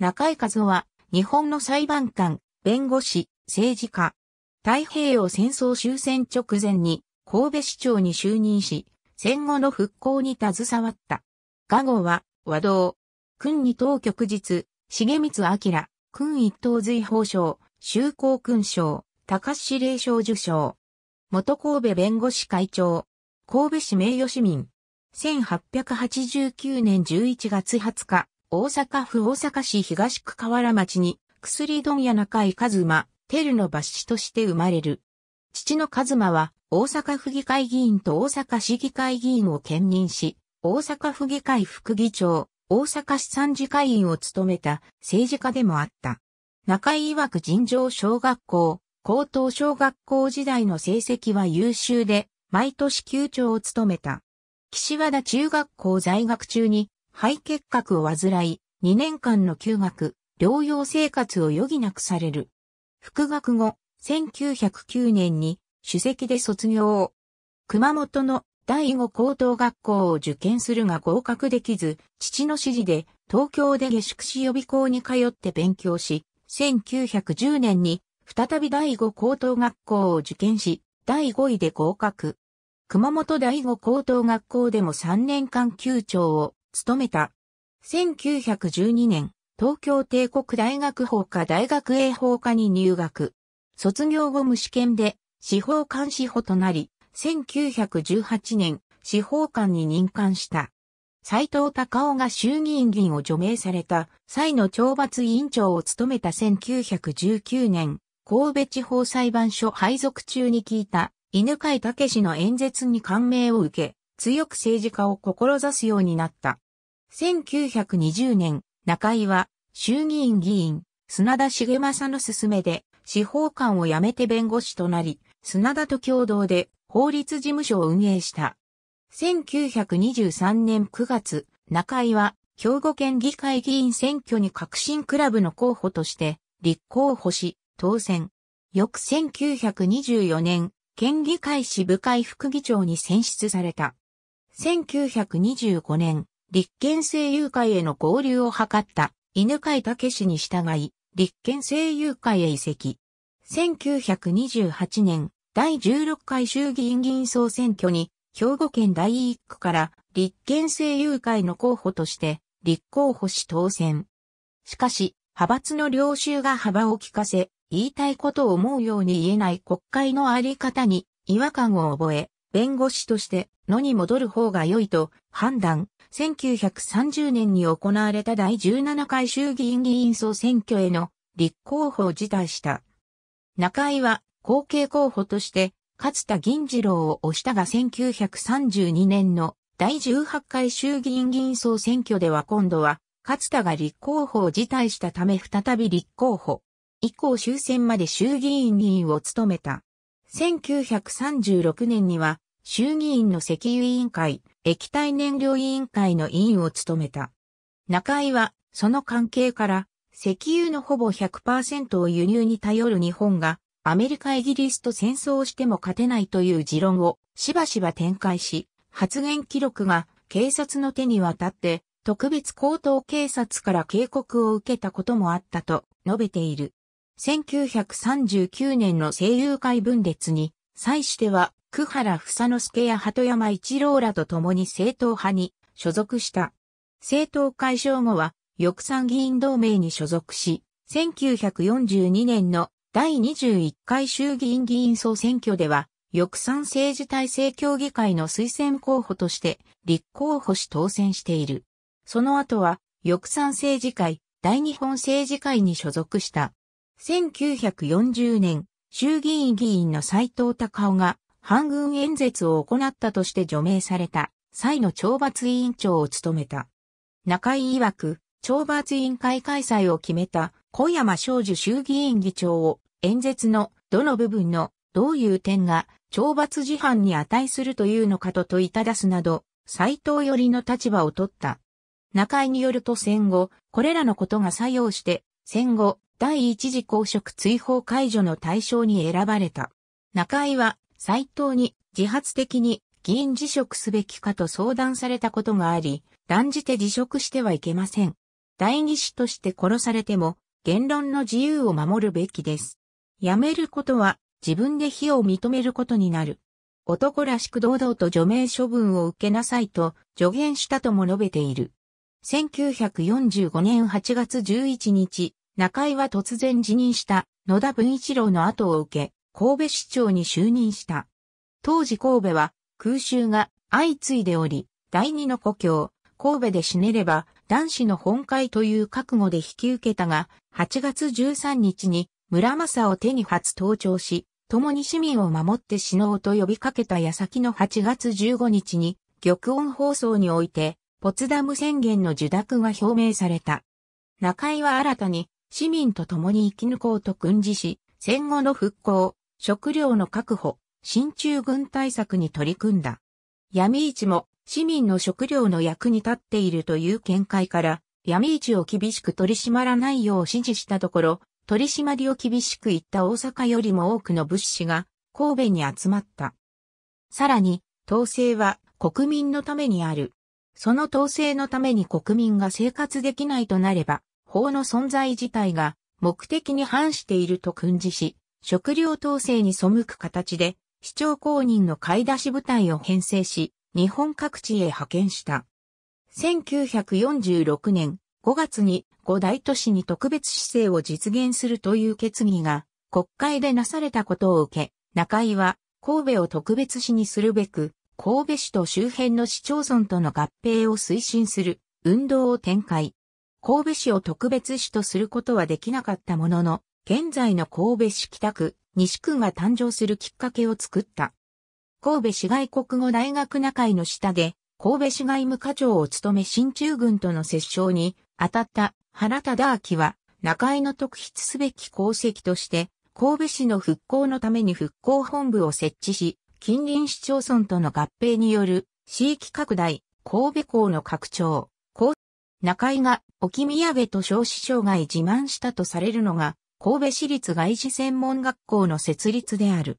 中井和夫は、日本の裁判官、弁護士、政治家。太平洋戦争終戦直前に、神戸市長に就任し、戦後の復興に携わった。画後は、和道。君二等局日、重光明、君一等随法賞、修行勲賞、高志令賞受賞。元神戸弁護士会長。神戸市名誉市民。1889年11月20日。大阪府大阪市東区河原町に、薬問屋中井一馬、テルの抜子として生まれる。父の一馬は、大阪府議会議員と大阪市議会議員を兼任し、大阪府議会副議長、大阪市参事会員を務めた政治家でもあった。中井曰く尋常小学校、高等小学校時代の成績は優秀で、毎年級長を務めた。岸和田中学校在学中に肺結核を患い、2年間の休学、療養生活を余儀なくされる。復学後、1909年に首席で卒業。熊本の第五高等学校を受験するが合格できず、父の指示で東京で下宿し予備校に通って勉強し、1910年に再び第五高等学校を受験し、第5位で合格。熊本第五高等学校でも3年間休長を務めた。1912年、東京帝国大学法科大学英法科に入学。卒業後無試験で、司法官司法となり、1918年、司法官に任官した。斎藤隆夫が衆議院議員を除名された際の懲罰委員長を務めた1919年、神戸地方裁判所配属中に聞いた犬飼武の演説に感銘を受け、強く政治家を志すようになった。1920年、中井は衆議院議員、砂田茂正の勧めで司法官を辞めて弁護士となり、砂田と共同で法律事務所を運営した。1923年9月、中井は兵庫県議会議員選挙に革新クラブの候補として立候補し、当選。翌1924年、県議会支部会副議長に選出された。1925年、立憲政友会への合流を図った犬飼武氏に従い、立憲政友会へ移籍。1928年、第16回衆議院議員総選挙に、兵庫県第1区から立憲政友会の候補として、立候補し当選。しかし、派閥の領収が幅を利かせ、言いたいことを思うように言えない国会のあり方に違和感を覚え、弁護士として野に戻る方が良いと判断、1930年に行われた第17回衆議院議員総選挙への立候補を辞退した。中井は後継候補として勝田銀次郎を推したが1932年の第18回衆議院議員総選挙では今度は勝田が立候補を辞退したため再び立候補。以降終戦まで衆議院議員を務めた。1936年には衆議院の石油委員会、液体燃料委員会の委員を務めた。中井は、その関係から、石油のほぼ100%を輸入に頼る日本が、アメリカイギリスと戦争をしても勝てないという持論をしばしば展開し、発言記録が警察の手に渡って、特別高等警察から警告を受けたこともあったと述べている。1939年の声優界分裂に、際しては、久原房之助や鳩山一郎らと共に政党派に所属した。政党解消後は、翼賛議員同盟に所属し、1942年の第21回衆議院議員総選挙では、翼賛政治体制協議会の推薦候補として立候補し当選している。その後は、翼賛政治会、大日本政治会に所属した。1940年、衆議院議員の斎藤隆夫が反軍演説を行ったとして除名された際の懲罰委員長を務めた。中井曰く、懲罰委員会開催を決めた小山昌司衆議院議長を演説のどの部分のどういう点が懲罰事犯に値するというのかと問いただすなど、斎藤寄りの立場を取った。中井によると戦後、これらのことが作用して、戦後、第一次公職追放解除の対象に選ばれた。中井は斎藤に自発的に議員辞職すべきかと相談されたことがあり、断じて辞職してはいけません。代議士として殺されても言論の自由を守るべきです。辞めることは自分で非を認めることになる。男らしく堂々と除名処分を受けなさいと助言したとも述べている。1945年8月11日、中井は突然辞任した野田文一郎の後を受け、神戸市長に就任した。当時神戸は空襲が相次いでおり、第二の故郷、神戸で死ねれば男子の本会という覚悟で引き受けたが、8月13日に村正を手に初登庁し、共に市民を守って死のうと呼びかけた矢先の8月15日に、玉音放送において、ポツダム宣言の受諾が表明された。中井は新たに、市民と共に生き抜こうと訓示し、戦後の復興、食料の確保、新中軍対策に取り組んだ。闇市も市民の食料の役に立っているという見解から、闇市を厳しく取り締まらないよう指示したところ、取り締まりを厳しく言った大阪よりも多くの物資が神戸に集まった。さらに、統制は国民のためにある。その統制のために国民が生活できないとなれば、法の存在自体が目的に反していると訓示し、食料統制に背く形で、市長公認の買い出し部隊を編成し、日本各地へ派遣した。1946年5月に五大都市に特別市政を実現するという決議が国会でなされたことを受け、中井は神戸を特別市にするべく、神戸市と周辺の市町村との合併を推進する運動を展開。神戸市を特別市とすることはできなかったものの、現在の神戸市北区、西区が誕生するきっかけを作った。神戸市外国語大学中井の下で、神戸市外務課長を務め新中軍との折衝に当たった原忠明は、中井の特筆すべき功績として、神戸市の復興のために復興本部を設置し、近隣市町村との合併による地域拡大、神戸港の拡張、中井が沖宮部と少子障害自慢したとされるのが、神戸市立外事専門学校の設立である。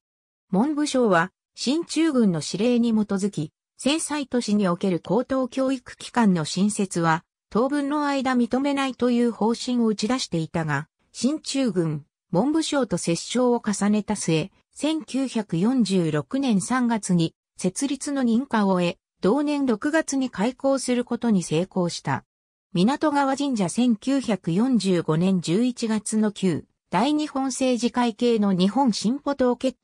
文部省は、新中軍の指令に基づき、制裁都市における高等教育機関の新設は、当分の間認めないという方針を打ち出していたが、新中軍、文部省と折衝を重ねた末、1946年3月に設立の認可を得、同年6月に開校することに成功した。港川神社1945年11月の旧、大日本政治会系の日本進歩党決、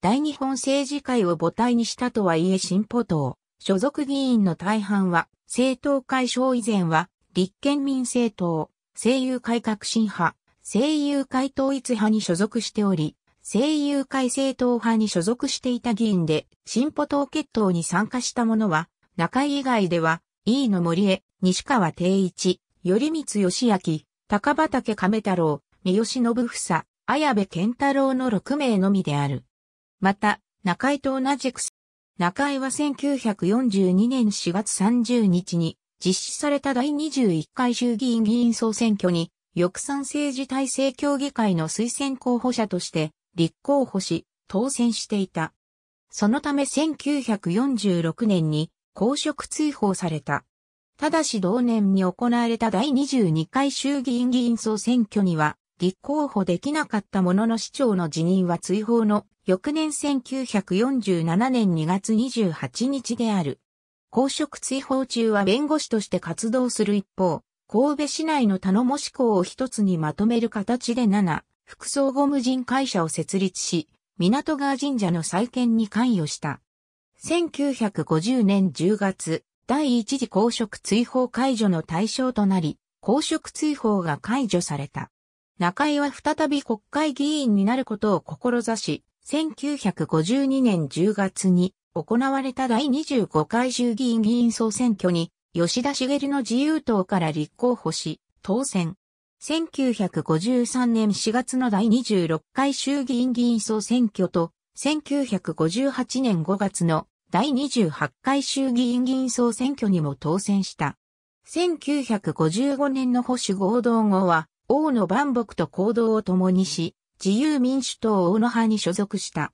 大日本政治会を母体にしたとはいえ進歩党、所属議員の大半は、政党解消以前は、立憲民政党、政友会革新派、政友会統一派に所属しており、政友会政党派に所属していた議員で、進歩党決闘に参加した者は、中井以外では、飯野森江、西川定一、頼光義明、高畑亀太郎、三好信房、綾部健太郎の6名のみである。また、中井と同じく、中井は1942年4月30日に実施された第21回衆議院議員総選挙に、翼賛政治体制協議会の推薦候補者として立候補し、当選していた。そのため1946年に公職追放された。ただし同年に行われた第22回衆議院議員総選挙には、立候補できなかったものの市長の辞任は追放の翌年1947年2月28日である。公職追放中は弁護士として活動する一方、神戸市内の頼もし校を一つにまとめる形で7、副総ム人会社を設立し、港川神社の再建に関与した。1950年10月、第一次公職追放解除の対象となり、公職追放が解除された。中井は再び国会議員になることを志し、1952年10月に行われた第25回衆議院議員総選挙に吉田茂の自由党から立候補し、当選。1953年4月の第26回衆議院議員総選挙と1958年5月の第28回衆議院議員総選挙にも当選した。1955年の保守合同後は、王の万博と行動を共にし、自由民主党王の派に所属した。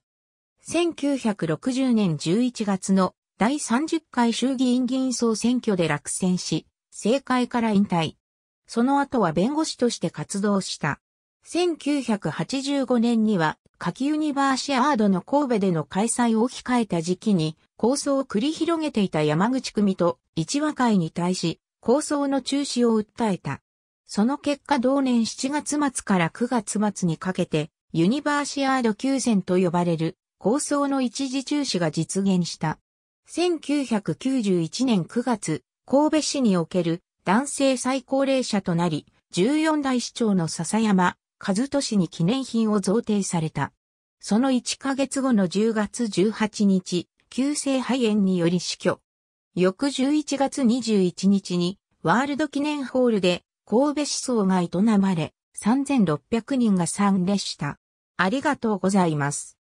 1960年11月の第30回衆議院議員総選挙で落選し、政界から引退。その後は弁護士として活動した。1985年には、夏季ユニバーシアードの神戸での開催を控えた時期に、構想を繰り広げていた山口組と一和会に対し、構想の中止を訴えた。その結果同年7月末から9月末にかけて、ユニバーシアード休戦と呼ばれる構想の一時中止が実現した。1991年9月、神戸市における男性最高齢者となり、14代市長の笹山和俊に記念品を贈呈された。その1ヶ月後の10月18日、急性肺炎により死去。翌11月21日に、ワールド記念ホールで、神戸思想が営まれ、3600人が参列した。ありがとうございます。